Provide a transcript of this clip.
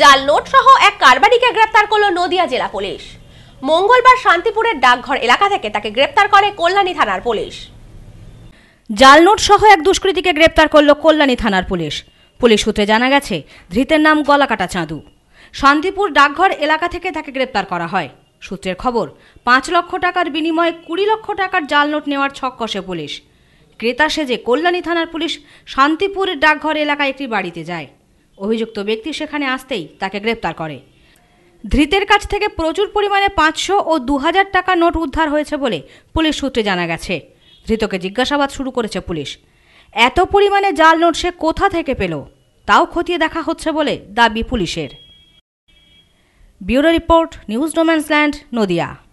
জাল নোট সহ এক কারবারিকে গ্রেপ্তার করল নদিয়া জেলা পুলিশ মঙ্গলবার শান্তিপুরের ডাকঘর এলাকা থেকে তাকে গ্রেপ্তার করে কল্যাণী থানার পুলিশ জাল নোট সহ এক দুষ্কৃতীকে গ্রেপ্তার করল কল্যাণী থানার পুলিশ পুলিশ সূত্রে জানা গেছে ধৃতের নাম গলাকাটা চাঁদু শান্তিপুর ডাকঘর এলাকা থেকে তাকে গ্রেপ্তার করা হয় সূত্রের খবর পাঁচ লক্ষ টাকার বিনিময়ে কুড়ি লক্ষ টাকার জাল নোট নেওয়ার ছক কষে পুলিশ ক্রেতা সেজে কল্যাণী থানার পুলিশ শান্তিপুর ডাকঘর এলাকায় একটি বাড়িতে যায় অভিযুক্ত ব্যক্তি সেখানে আসতেই তাকে গ্রেপ্তার করে ধৃতের কাছ থেকে প্রচুর পরিমাণে পাঁচশো ও দু হাজার টাকা নোট উদ্ধার হয়েছে বলে পুলিশ সূত্রে জানা গেছে ধৃতকে জিজ্ঞাসাবাদ শুরু করেছে পুলিশ এত পরিমাণে জাল নোট সে কোথা থেকে পেল তাও খতিয়ে দেখা হচ্ছে বলে দাবি পুলিশের ব্যুরো রিপোর্ট নিউজ ডোম্যান্সল্যান্ড নদিয়া